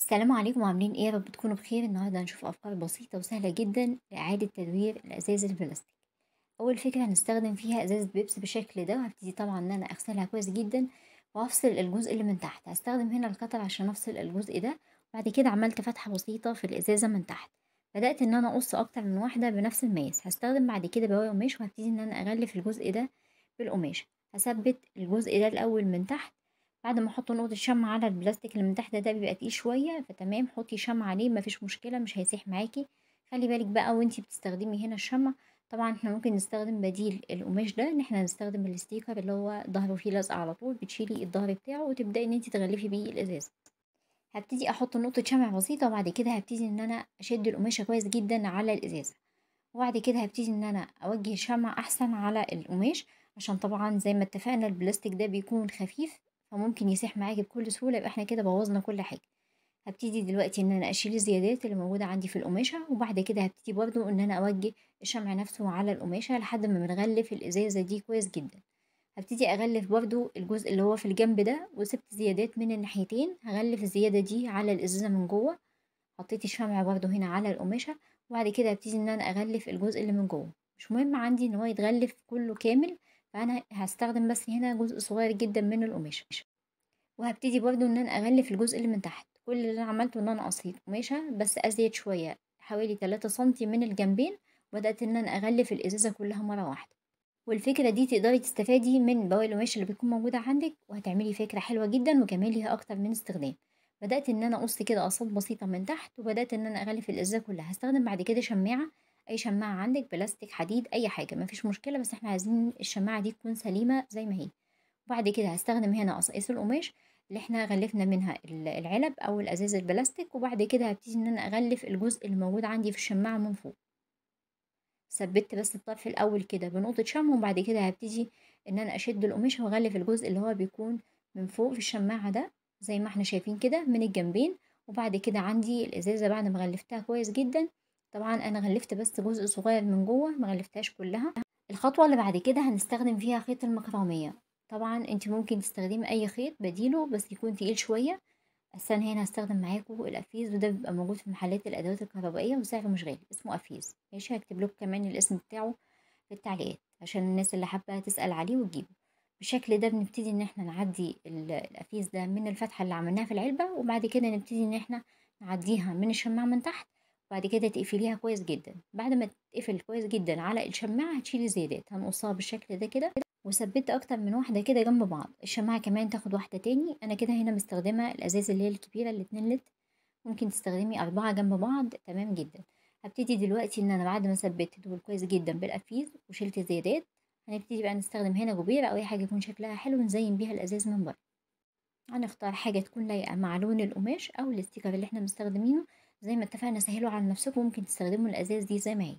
السلام عليكم عاملين ايه يا رب تكونوا بخير النهارده هنشوف افكار بسيطه وسهله جدا لاعاده تدوير الازاز البلاستيك اول فكره هنستخدم فيها ازازه بيبسي بالشكل ده وهبتدي طبعا ان انا اغسلها كويس جدا وافصل الجزء اللي من تحت هستخدم هنا القطر عشان افصل الجزء ده وبعد كده عملت فتحه بسيطه في الازازه من تحت بدات ان انا اقص اكتر من واحده بنفس المقاس هستخدم بعد كده بواقي قماش وهبتدي ان انا اغلف الجزء ده بالقماش هثبت الجزء ده الاول من تحت بعد ما احط نقطة شمع على البلاستيك اللي من تحت ده بيبقى تقيل شوية فتمام حطي شمع عليه مفيش مشكلة مش هيسيح معاكي خلي بالك بقى وانتي بتستخدمي هنا الشمع طبعا احنا ممكن نستخدم بديل القماش ده ان احنا نستخدم الستيكر اللي هو ظهره فيه لزق على طول بتشيلي الظهر بتاعه وتبداي ان انتي تغلفي بيه الازاز هبتدي احط نقطة شمع بسيطة وبعد كده هبتدي ان انا اشد القماشة كويس جدا على الازازة وبعد كده هبتدي ان انا اوجه الشمع احسن على القماش عشان طبعا زي ما اتفقنا البلاستيك ده بيكون خفيف فممكن يسيح معاكي بكل سهولة يبقى احنا كده بوظنا كل حاجة هبتدي دلوقتي ان انا اشيل الزيادات اللي موجودة عندي في القماشة وبعد كده هبتدي برضو ان انا اوجه الشمع نفسه على القماشة لحد ما بنغلف الازازة دي كويس جدا هبتدي اغلف برضو الجزء اللي هو في الجنب ده وسبت زيادات من الناحيتين هغلف الزيادة دي على الازازة من جوه حطيت الشمع برضو هنا على القماشة وبعد كده هبتدي ان انا اغلف الجزء اللي من جوه مش مهم عندي ان هو يتغلف كله كامل فانا هستخدم بس هنا جزء صغير جدا من القماشه وهبتدي برضو ان انا اغلف الجزء اللي من تحت كل اللي انا عملته ان انا قصيت قماشه بس ازيد شويه حوالي 3 سنتي من الجنبين بدات ان انا اغلف الازازه كلها مره واحده والفكرة دي تقدري تستفادي من بواقي القماش اللي بتكون موجودة عندك وهتعملي فكرة حلوة جدا وكمان ليها أكتر من استخدام بدأت إن أنا أقص كده قصات بسيطة من تحت وبدأت إن أنا أغلف الإزازة كلها هستخدم بعد كده شماعة أي شماعة عندك بلاستيك حديد أي حاجة مفيش مشكلة بس إحنا عايزين الشماعة دي تكون سليمة زي ما هي وبعد كده هستخدم هنا قصائص القماش اللي احنا غلفنا منها العلب او الازاز البلاستيك وبعد كده هبتدي ان انا اغلف الجزء الموجود عندي في الشماعة من فوق ثبت بس الطرف الاول كده بنقطة شمع وبعد كده هبتدي ان انا اشد القماشة واغلف الجزء اللي هو بيكون من فوق في الشماعة ده زي ما احنا شايفين كده من الجنبين وبعد كده عندي الازازة بعد ما غلفتها كويس جدا طبعا انا غلفت بس جزء صغير من جوه ما غلفتهاش كلها الخطوة اللي بعد كده هنستخدم فيها خيط المكرمية طبعا انت ممكن تستخدمي اي خيط بديله بس يكون تقيل شوية بس انا هنا هستخدم معاكم الافيز وده بيبقى موجود في محلات الادوات الكهربائية وسعره مش غالي اسمه افيز ماشي هكتب لكم كمان الاسم بتاعه في التعليقات عشان الناس اللي حابة تسأل عليه وتجيبه بالشكل ده بنبتدي ان احنا نعدي الافيز ده من الفتحة اللي عملناها في العلبة وبعد كده نبتدي ان احنا نعديها من الشماعة من تحت وبعد كده تقفليها كويس جدا بعد ما تقفل كويس جدا على الشماعة هتشيلي زيادات هنقصها بالشكل ده كده وثبت اكتر من واحدة كده جنب بعض الشماعة كمان تاخد واحدة تاني انا كده هنا مستخدمة الازاز اللي هي الكبيرة الاتنين لتر ممكن تستخدمي اربعة جنب بعض تمام جدا هبتدي دلوقتي ان انا بعد ما ثبتت دول كويس جدا بالقفيز وشلت الزيادات هنبتدي بقى نستخدم هنا جبيرة او اي حاجة يكون شكلها حلو نزين بيها الازاز من بره هنختار حاجة تكون لايقة مع لون القماش او الاستيكر اللي احنا مستخدمينه زي ما اتفقنا سهلوا على نفسكم ممكن تستخدموا الازاز دي زي ما هي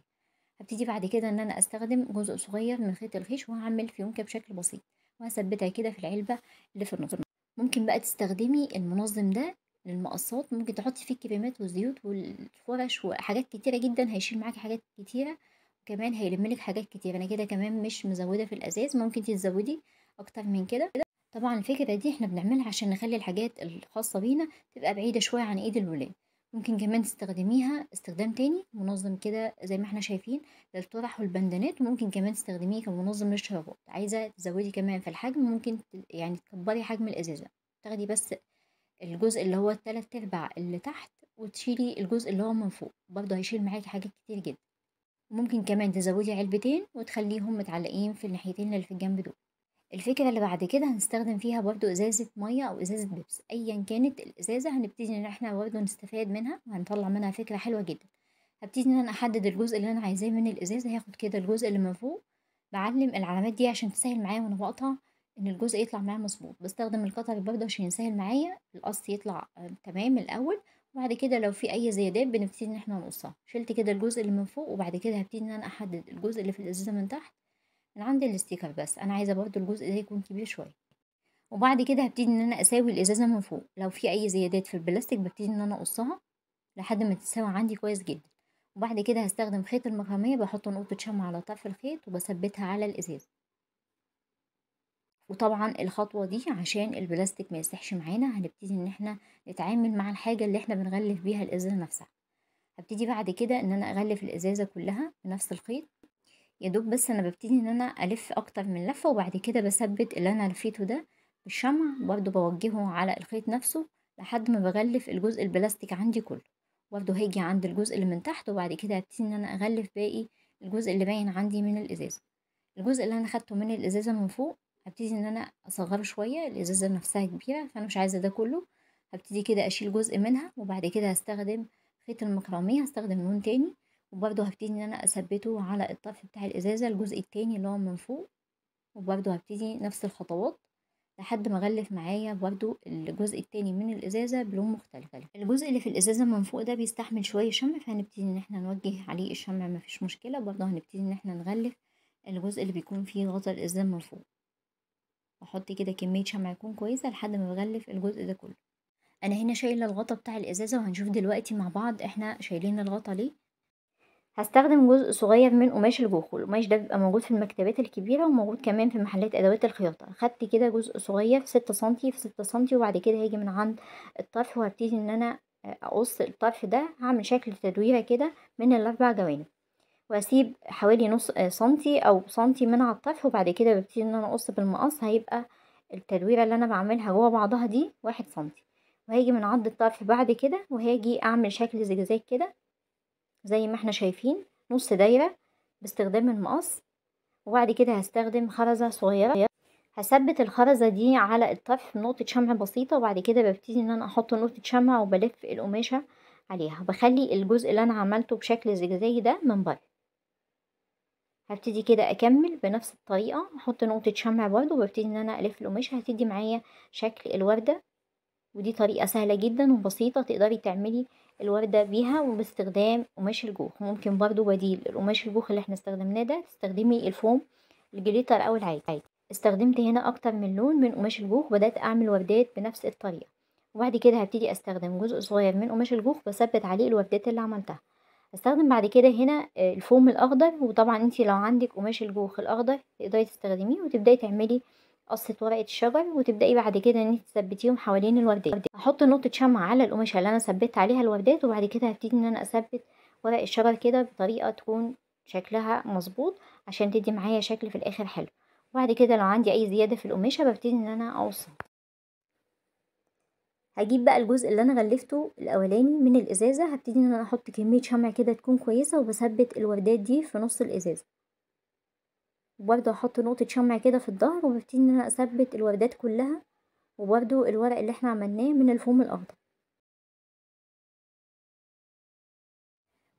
هبتدي بعد كده ان انا استخدم جزء صغير من خيط الخيش وهعمل فيونكة بشكل بسيط وهثبتها كده في العلبة اللي في النظر ممكن بقى تستخدمي المنظم ده للمقصات ممكن تحطي فيه الكريمات والزيوت والفرش وحاجات كتيرة جدا هيشيل معاكي حاجات كتيرة وكمان هيلملك حاجات كتيره انا كده كمان مش مزودة في الازاز ممكن تزودي اكتر من كده طبعا الفكرة دي احنا بنعملها عشان نخلي الحاجات الخاصة بينا تبقى بعيدة شوية عن ايد الولاد ممكن كمان تستخدميها استخدام تاني منظم كده زي ما احنا شايفين للطرح والبندانات وممكن كمان تستخدميه كمنظم للشرابات عايزة تزودي كمان في الحجم ممكن يعني تكبري حجم الإزازة تاخدي بس الجزء اللي هو التلات أرباع اللي تحت وتشيلي الجزء اللي هو من فوق برضه هيشيل معاكي حاجات كتير جدا ممكن كمان تزودي علبتين وتخليهم متعلقين في الناحيتين اللي في الجنب دول الفكرة اللي بعد كده هنستخدم فيها برضو ازازة مية او ازازة بيبس ايا كانت الازازة هنبتدي ان احنا برضو نستفاد منها وهنطلع منها فكرة حلوة جدا هبتدي ان انا احدد الجزء اللي انا عايزاه من الازازة هاخد كده الجزء اللي من فوق بعلم العلامات دي عشان تسهل معايا وانا بقطع ان الجزء يطلع معايا مظبوط بستخدم القطر برضه عشان يسهل معايا القص يطلع تمام الاول وبعد كده لو في اي زيادات بنبتدي ان احنا نقصها شلت كده الجزء اللي من فوق وبعد كده هبتدي ان انا احدد الجزء اللي في الازازه من تحت من عند الاستيكر بس انا عايزه برضو الجزء ده يكون كبير شويه وبعد كده هبتدي ان انا اساوي الازازه من فوق لو في اي زيادات في البلاستيك ببتدي ان انا اقصها لحد ما تتساوي عندي كويس جدا وبعد كده هستخدم خيط المكرميه بحط نقطه شمع على طرف الخيط وبثبتها على الازازه وطبعا الخطوه دي عشان البلاستيك ما يستحش معانا هنبتدي ان احنا نتعامل مع الحاجه اللي احنا بنغلف بيها الازازه نفسها هبتدي بعد كده ان انا اغلف الازازه كلها بنفس الخيط يا دوب بس انا ببتدي ان انا الف اكتر من لفه وبعد كده بثبت اللي انا لفيته ده بالشمع برضو بوجهه على الخيط نفسه لحد ما بغلف الجزء البلاستيك عندي كله برضو هيجي عند الجزء اللي من تحت وبعد كده هبتدي ان انا اغلف باقي الجزء اللي باين عندي من الازازه الجزء اللي انا خدته من الازازه من فوق هبتدي ان انا اصغره شويه الازازه نفسها كبيره فانا مش عايزه ده كله هبتدي كده اشيل جزء منها وبعد كده هستخدم خيط المكرميه هستخدم لون تاني وبرده هبتدي ان انا اثبته على الطرف بتاع الازازه الجزء التاني اللي هو من فوق وبرده هبتدي نفس الخطوات لحد ما اغلف معايا برده الجزء التاني من الازازه بلون مختلف الجزء اللي في الازازه من فوق ده بيستحمل شويه شمع فهنبتدي ان احنا نوجه عليه الشمع مفيش مشكله وبرده هنبتدي ان احنا نغلف الجزء اللي بيكون فيه غطا الازازه من فوق واحط كده كميه شمع تكون كويسه لحد ما بغلف الجزء ده كله انا هنا شايله الغطا بتاع الازازه وهنشوف دلوقتي مع بعض احنا شايلين الغطا ليه هستخدم جزء صغير من قماش الجوخو القماش ده بيبقى موجود في المكتبات الكبيرة وموجود كمان في محلات أدوات الخياطة خدت كده جزء صغير ستة سنتي في ستة سنتي وبعد كده هاجي من عند الطرف وهبتدي ان انا اقص الطرف ده هعمل شكل تدويرة كده من الاربع جوانب واسيب حوالي نص سنتي او سم من على الطرف وبعد كده ببتدي ان انا اقص بالمقص هيبقى التدويرة اللي انا بعملها جوه بعضها دي واحد سنتي وهاجي من عند الطرف بعد كده وهاجي اعمل شكل زجزاج كده زي ما احنا شايفين نص دايرة باستخدام المقص وبعد كده هستخدم خرزة صغيرة هثبت الخرزة دي على الطرف بنقطة شمع بسيطة وبعد كده ببتدي ان انا احط نقطة شمع وبلف القماشة عليها بخلي الجزء اللي انا عملته بشكل زجزاجي ده من بره هبتدي كده اكمل بنفس الطريقة احط نقطة شمع برضه وببتدي ان انا الف القماشة هتدي معايا شكل الوردة ودي طريقة سهلة جدا وبسيطة تقدري تعملي الوردة بيها وباستخدام قماش الجوخ ممكن برضو بديل القماش الجوخ اللي احنا استخدمناه ده تستخدمي الفوم الجليتر أو العادي استخدمت هنا أكتر من لون من قماش الجوخ بدأت أعمل وردات بنفس الطريقة وبعد كده هبتدي أستخدم جزء صغير من قماش الجوخ بثبت عليه الوردات اللي عملتها استخدم بعد كده هنا آه، الفوم الأخضر وطبعا انتي لو عندك قماش الجوخ الأخضر تقدري تستخدميه وتبدأي تعملي قصة ورقة الشجر وتبدأي بعد كده ان انت تثبتيهم حوالين الوردات هحط نقطة شمع على القماشة اللي انا ثبت عليها الوردات وبعد كده هبتدي ان انا اثبت ورق الشجر كده بطريقة تكون شكلها مظبوط عشان تدي معايا شكل في الاخر حلو وبعد كده لو عندي اي زيادة في القماشة ببتدي ان انا اوصل هجيب بقى الجزء اللي انا غلفته الاولاني من الازازة هبتدي ان انا احط كمية شمع كده تكون كويسة وبثبت الوردات دي في نص الازازة وبرده هحط نقطة شمع كده في الظهر وببتدي ان انا اثبت الوردات كلها وبرده الورق اللي احنا عملناه من الفوم الاخضر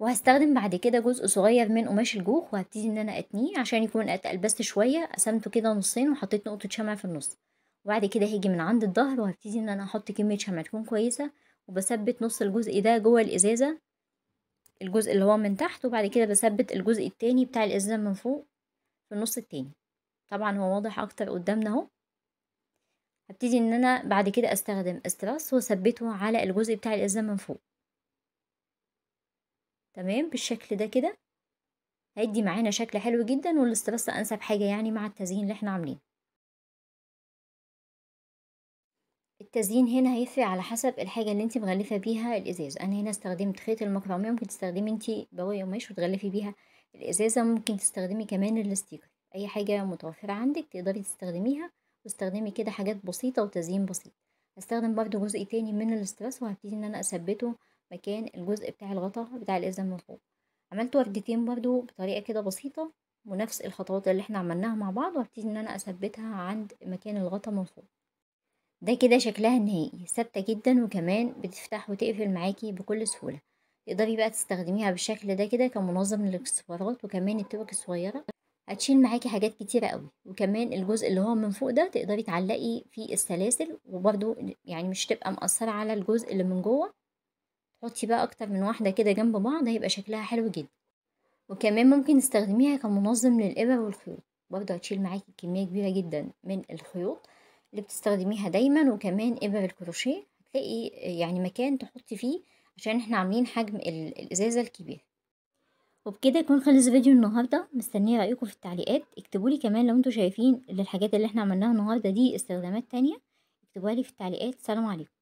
وهستخدم بعد كده جزء صغير من قماش الجوخ وهبتدي ان انا اتنيه عشان يكون اتقلبست شوية قسمته كده نصين وحطيت نقطة شمع في النص وبعد كده هيجي من عند الظهر وهبتدي ان انا احط كمية شمع تكون كويسة وبثبت نص الجزء ده جوه الازازة الجزء اللي هو من تحت وبعد كده بثبت الجزء التاني بتاع الازازة من فوق في النص التاني طبعا هو واضح اكتر قدامنا اهو هبتدي ان انا بعد كده استخدم استراس واثبته على الجزء بتاع الازازه من فوق تمام بالشكل ده كده هيدي معانا شكل حلو جدا والاستراس انسب حاجه يعني مع التزيين اللي احنا عاملينه التزيين هنا هيفرق على حسب الحاجة اللي انت مغلفة بيها الازاز انا هنا استخدمت خيط المكرمة ممكن تستخدمي انت بواقي قماش وتغلفي بيها الازازه ممكن تستخدمي كمان الاستيكر اي حاجه متوفره عندك تقدري تستخدميها واستخدمي كده حاجات بسيطه وتزيين بسيط هستخدم برضو جزء تاني من الاستراس وهبتدي ان انا اثبته مكان الجزء بتاع الغطا بتاع الازازه من فوق عملت وردتين برضو بطريقه كده بسيطه ونفس الخطوات اللي احنا عملناها مع بعض وهبتدي ان انا اثبتها عند مكان الغطا من فوق ده كده شكلها النهائي ثابته جدا وكمان بتفتح وتقفل معاكي بكل سهوله تقدري بقى تستخدميها بالشكل ده كده كمنظم للاكسسوارات وكمان التوك الصغيرة هتشيل معاكي حاجات كتيرة قوي وكمان الجزء اللي هو من فوق ده تقدري تعلقي فيه السلاسل وبرده يعني مش تبقى مقصره على الجزء اللي من جوه تحطي بقى أكتر من واحدة كده جنب بعض هيبقى شكلها حلو جدا وكمان ممكن تستخدميها كمنظم للإبر والخيوط برضه هتشيل معاكي كمية كبيرة جدا من الخيوط اللي بتستخدميها دايما وكمان إبر الكروشيه هتلاقي يعني مكان تحطي فيه عشان احنا عاملين حجم الازازة الكبير وبكده يكون خلص فيديو النهاردة مستنية رأيكم في التعليقات اكتبولي كمان لو انتوا شايفين الحاجات اللي احنا عملناها النهاردة دي استخدامات تانية اكتبوها لي في التعليقات سلام عليكم